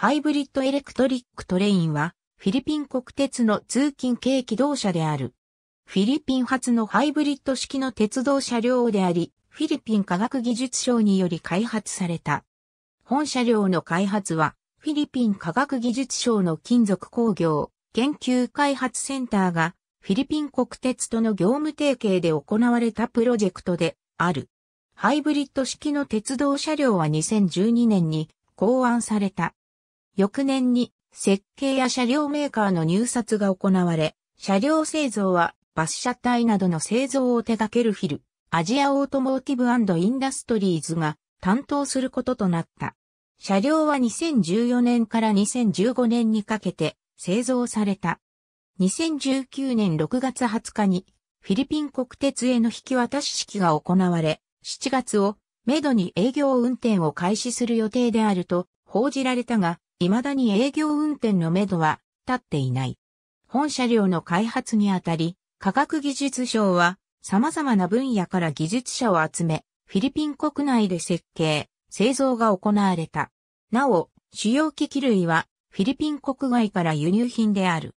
ハイブリッドエレクトリックトレインは、フィリピン国鉄の通勤軽機動車である。フィリピン発のハイブリッド式の鉄道車両であり、フィリピン科学技術省により開発された。本車両の開発は、フィリピン科学技術省の金属工業研究開発センターが、フィリピン国鉄との業務提携で行われたプロジェクトである。ハイブリッド式の鉄道車両は2012年に考案された。翌年に設計や車両メーカーの入札が行われ、車両製造はバス車体などの製造を手掛けるフィル、アジアオートモーティブインダストリーズが担当することとなった。車両は2014年から2015年にかけて製造された。2019年6月20日にフィリピン国鉄への引き渡し式が行われ、7月をめどに営業運転を開始する予定であると報じられたが、未だに営業運転のめどは立っていない。本車両の開発にあたり、科学技術省は様々な分野から技術者を集め、フィリピン国内で設計、製造が行われた。なお、主要機器類はフィリピン国外から輸入品である。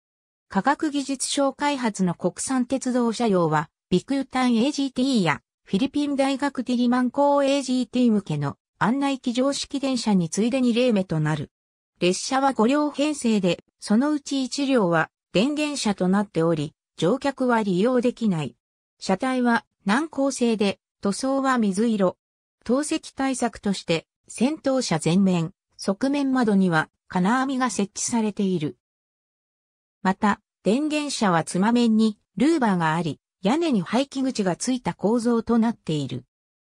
科学技術省開発の国産鉄道車両は、ビクータン AGT やフィリピン大学ディリマンコー AGT 向けの案内機常式電車に次いで2例目となる。列車は5両編成で、そのうち1両は電源車となっており、乗客は利用できない。車体は難攻性で、塗装は水色。透析対策として、先頭車前面、側面窓には金網が設置されている。また、電源車はつま面にルーバーがあり、屋根に排気口がついた構造となっている。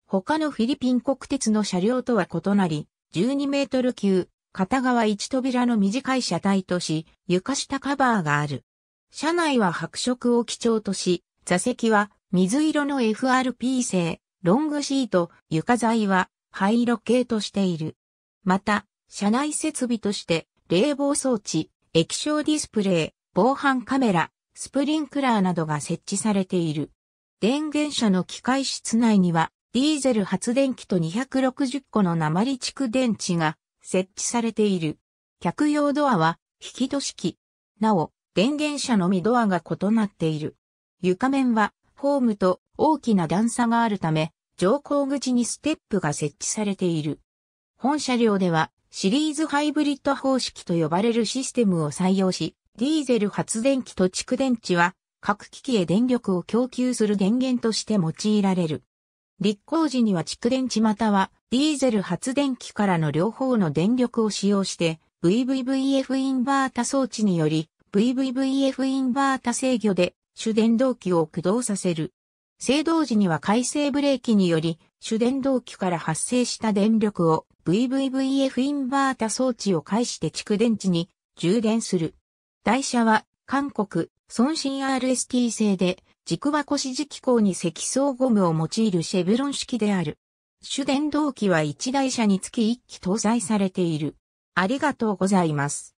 他のフィリピン国鉄の車両とは異なり、12メートル級片側一扉の短い車体とし、床下カバーがある。車内は白色を基調とし、座席は水色の FRP 製、ロングシート、床材は灰色系としている。また、車内設備として冷房装置、液晶ディスプレイ、防犯カメラ、スプリンクラーなどが設置されている。電源車の機械室内には、ディーゼル発電機と260個の鉛蓄電池が設置されている。客用ドアは引き戸式。なお、電源車のみドアが異なっている。床面はホームと大きな段差があるため、乗降口にステップが設置されている。本車両ではシリーズハイブリッド方式と呼ばれるシステムを採用し、ディーゼル発電機と蓄電池は各機器へ電力を供給する電源として用いられる。立候時には蓄電池またはディーゼル発電機からの両方の電力を使用して、VVVF インバータ装置により、VVVF インバータ制御で主電動機を駆動させる。制動時には回生ブレーキにより、主電動機から発生した電力を VVVF インバータ装置を介して蓄電池に充電する。台車は韓国、孫新 RST 製で軸は腰磁気口に積層ゴムを用いるシェブロン式である。主電動機は1台車につき1機搭載されている。ありがとうございます。